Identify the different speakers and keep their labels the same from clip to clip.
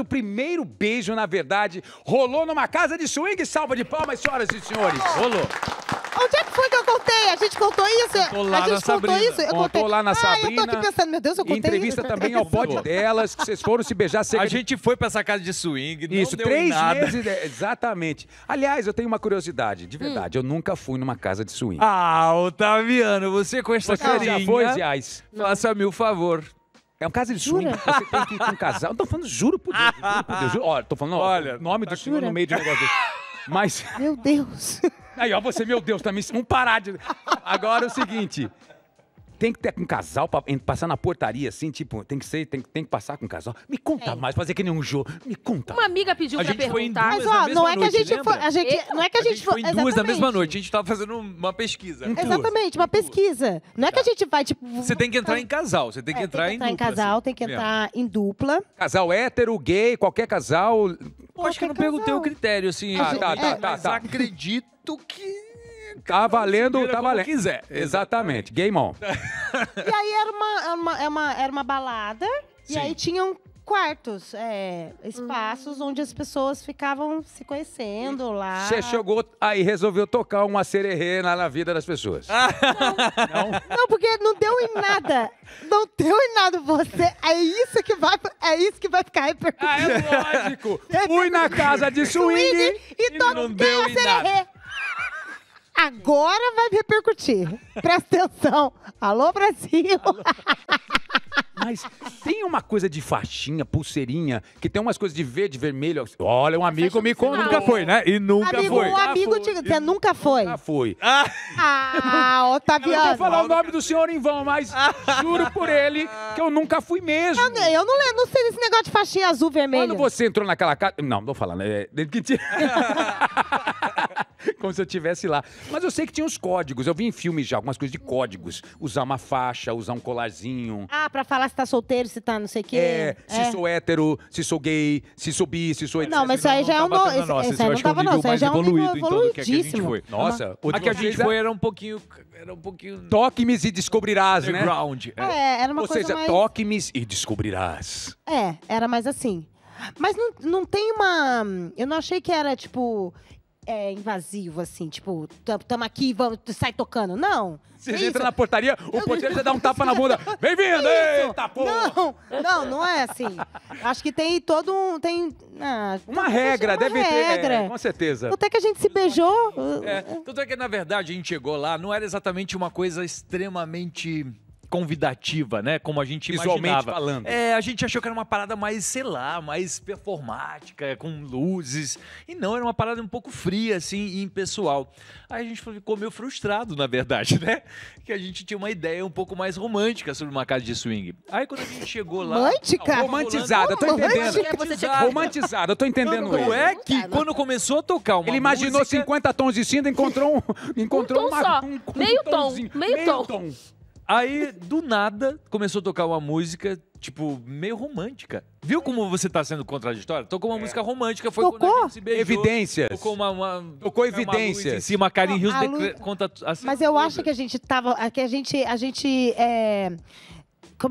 Speaker 1: O primeiro beijo, na verdade, rolou numa casa de swing. Salva de palmas, senhoras e senhores. Oh. Rolou.
Speaker 2: Onde é que foi que eu contei? A gente contou isso? Contou lá a gente na contou Sabrina. isso? Eu contou contei. lá na ah, Sabrina. eu tô aqui pensando, meu Deus, eu contei Entrevista isso? também ao pote
Speaker 1: delas, que vocês foram se beijar cerca A de... gente foi pra essa casa de swing, não Isso, deu três nada. meses, exatamente. Aliás, eu tenho uma curiosidade, de hum. verdade, hum. eu nunca fui numa casa de swing.
Speaker 3: Ah, Otaviano, você com essa carinha... Você já foi, Faça-me o favor. É um caso de swing. Jura? Você tem que ir com um casal. Eu tô falando, juro
Speaker 1: por Deus. Juro por Deus. Juro. Olha, tô falando, ó, Olha, nome tá do senhor no meio de um negócio desse. Mas. Meu Deus. Aí, ó, você, meu Deus, Tá me... Vamos parar de. Agora é o seguinte tem que ter com um casal pra passar na portaria, assim, tipo, tem que ser, tem, tem que passar com um casal. Me conta é. mais, fazer que nem um jogo.
Speaker 3: Me conta. Uma
Speaker 2: amiga pediu a pra perguntar. Mas, ó, é não é que a gente foi. não é que a gente, foi. Em duas exatamente. da mesma
Speaker 3: noite. A gente tava fazendo uma pesquisa. exatamente,
Speaker 2: uma pesquisa. Não é que a tá. gente vai, tipo. Você
Speaker 3: tem que entrar em casal, você tem que, é, entrar, tem que entrar, em, dupla, em assim. casal,
Speaker 2: assim. tem que entrar em dupla.
Speaker 3: Casal hétero, gay,
Speaker 1: qualquer casal.
Speaker 3: acho que eu não perguntei o critério, assim. Ah, tá, tá, é, tá, Mas tá. acredito que
Speaker 1: Tá valendo, tá valendo. quiser. Exatamente. Game on.
Speaker 2: E aí era uma, era uma, era uma, era uma balada, Sim. e aí tinham quartos, é, espaços onde as pessoas ficavam se conhecendo lá. Você
Speaker 1: chegou aí resolveu tocar uma sererê na, na vida das pessoas. Não. Não?
Speaker 2: Não, porque não deu em nada. Não deu em nada você. É isso que vai, é isso que vai ficar repercutindo. Ah, é lógico. Fui na casa de swing, swing e, e toquei não deu a sererê. Nada. Agora vai repercutir. Presta atenção. Alô, Brasil! Alô.
Speaker 1: Mas tem uma coisa de faixinha, pulseirinha, que tem umas coisas de verde, vermelho. Olha, um amigo me conta. Nunca foi, né? E nunca amigo, foi. Um
Speaker 2: amigo te... Você nunca foi? Nunca foi. Ah, ah Otaviano. Eu não vou falar o nome do senhor em vão, mas juro por ele que eu nunca fui mesmo. Eu, eu não, não sei desse negócio de faixinha azul, vermelho.
Speaker 1: Quando você entrou naquela casa... Não, não vou falar, né? É, como se eu tivesse lá. Mas eu sei que tinha uns códigos. Eu vi em filmes já algumas coisas de códigos. Usar uma faixa, usar um colarzinho.
Speaker 2: Ah, pra falar se tá solteiro, se tá não sei o quê. É, se é. sou
Speaker 1: hétero, se sou gay, se sou bi, se sou etc. Não, mas isso aí já é um... novo, Esse, nossa, esse eu não aí já é um nível mais então, que a gente foi. Nossa, o que a gente foi
Speaker 3: era um pouquinho... Era um pouquinho...
Speaker 1: Toque-me e descobrirás, né? É. é, era uma Ou coisa seja, é mais... toque-me e descobrirás.
Speaker 2: É, era mais assim. Mas não, não tem uma. Eu não achei que era, tipo, é, invasivo, assim, tipo, tamo aqui, vamos, sai tocando. Não. Você é entra na
Speaker 1: portaria, o porteiro já dá um é tapa na bunda. Bem-vindo! É eita,
Speaker 2: porra! Não, não, não é assim. Acho que tem todo um. Tem, ah, uma regra, uma deve regra. ter. É, com certeza. Até que a gente se beijou.
Speaker 3: É, tanto é que, na verdade, a gente chegou lá, não era exatamente uma coisa extremamente convidativa, né? Como a gente Visualmente imaginava. falando. É, a gente achou que era uma parada mais, sei lá, mais performática, com luzes. E não, era uma parada um pouco fria, assim, e impessoal. Aí a gente ficou meio frustrado, na verdade, né? Que a gente tinha uma ideia um pouco mais romântica sobre uma casa de swing. Aí quando a gente chegou lá... Romântica? romantizada, tô entendendo. Romantizada, eu tô entendendo não, não é que quando começou a tocar uma Ele imaginou música... 50 tons de e
Speaker 1: encontrou um... Encontrou um tom uma, só. Um, um meio, tom, meio, meio tom. Meio tom.
Speaker 3: Aí, do nada, começou a tocar uma música, tipo, meio romântica. Viu como você tá sendo contraditório? Tocou uma é. música romântica, foi Tocou? quando a gente se beijou. Evidências. Tocou uma... uma tocou evidências. Uma em cima, Rios conta... Assim, Mas eu acho
Speaker 2: que a gente tava... Que a gente... A gente é...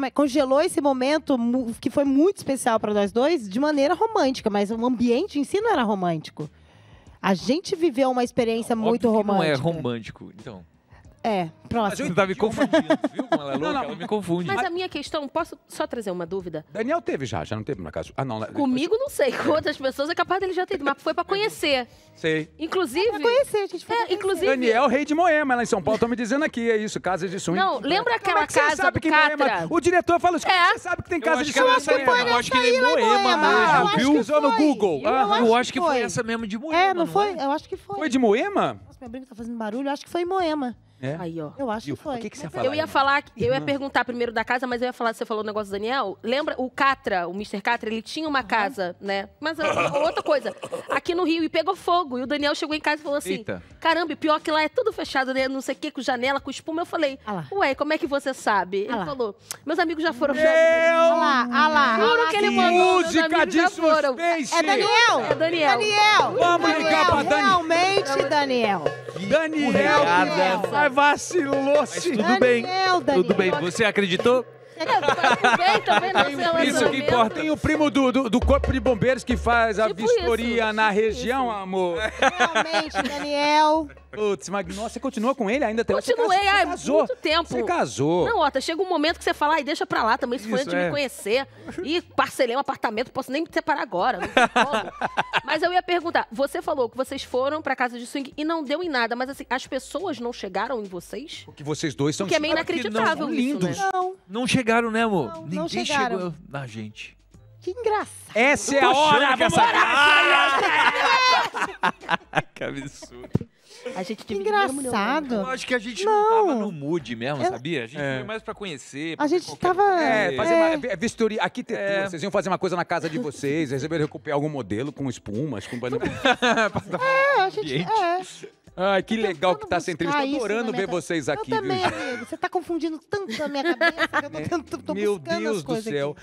Speaker 2: É, congelou esse momento que foi muito especial para nós dois de maneira romântica, mas o ambiente em si não era romântico. A gente viveu uma experiência muito romântica. Não é
Speaker 3: romântico, então. É, próximo. Você tá me confundindo, viu? ela é louca, não,
Speaker 1: não. ela me confunde. Mas a
Speaker 2: minha questão, posso só trazer uma dúvida?
Speaker 1: Daniel teve já, já não teve na casa. Ah, não. Né?
Speaker 2: Comigo não sei, com outras pessoas é capaz dele já ter ido, mas foi pra conhecer. Sei. Inclusive... Foi pra conhecer, gente. Foi é, conhecer. inclusive... Daniel, rei
Speaker 1: de Moema, lá em São Paulo, estão me dizendo aqui, é isso, casas de swing. Não, lembra é aquela não, é casa sabe que
Speaker 2: Moema, O
Speaker 3: diretor fala isso, é, é. você sabe que tem casa de swing. Eu acho que, foi, eu acho que nem Moema mesmo, viu? Usou no Google. Eu acho que foi essa mesmo de Moema, É, não foi? É? Eu acho que foi. Foi de Moema?
Speaker 2: Nossa, minha brinco tá fazendo barulho, eu acho que foi em Moema. É? Aí, ó. Eu acho que foi. O que, que você ia falar? Eu ia falar, eu ia perguntar primeiro da casa, mas eu ia falar, você falou o negócio do Daniel. Lembra o Catra, o Mr. Catra, ele tinha uma casa, uhum. né? Mas outra coisa, aqui no Rio, e pegou fogo. E o Daniel chegou em casa e falou assim: Eita. caramba, pior que lá é tudo fechado, né? Não sei o que, com janela, com espuma. Eu falei, ah ué, como é que você sabe? Ah ele falou, meus amigos já foram. Meu ah lá, ah lá. Juro que ele mandou. Música
Speaker 3: de suspense. É Daniel. É Daniel. Daniel. Vamos Daniel, ligar pra Daniel. Realmente,
Speaker 2: Daniel.
Speaker 1: Daniel, Daniel. Vai
Speaker 2: vacilou
Speaker 1: Mas tudo Daniel, bem.
Speaker 2: Daniel. Tudo bem.
Speaker 1: Você acreditou?
Speaker 3: Bem,
Speaker 2: tá isso que importa.
Speaker 1: Tem o primo do, do, do, Corpo de Bombeiros que faz tipo a vistoria isso, na tipo região, isso. amor.
Speaker 2: Realmente, Daniel.
Speaker 1: Putz, Magnó, você continua com ele ainda até Continuei, você casou, casou, muito tempo. Você casou. Não,
Speaker 2: Ota, tá, chega um momento que você fala, ai, deixa pra lá também, isso foi antes é. de me é. conhecer. E parcelei um apartamento, posso nem me separar agora, não mas eu ia perguntar, você falou que vocês foram pra casa de swing e não deu em nada, mas assim, as pessoas não chegaram em vocês? Porque
Speaker 3: vocês dois são... Que é meio inacreditável não, lindos. Isso, né? Não. Não chegaram, né, amor? Não, Ninguém não chegaram. chegou ah, na gente.
Speaker 2: Que engraçado. Essa é a hora que essa... Ah! É. Né? que absurdo. A gente que engraçado. Né? Eu
Speaker 3: acho que a gente não, não tava no mood mesmo, sabia? A gente é. foi mais pra conhecer.
Speaker 1: Pra a gente
Speaker 2: tava... É, é, fazer é.
Speaker 1: uma vistoria, arquitetura. É. Vocês iam fazer uma coisa na casa de vocês, receberam recuperar algum modelo com espumas, com...
Speaker 2: é, a gente... É.
Speaker 1: Ai, que legal que tá essa entrevista. Tô adorando ver vocês aqui, eu também, viu? Amigo,
Speaker 2: você tá confundindo tanto a minha cabeça que eu tô, é. tentando, tô Meu Deus do céu.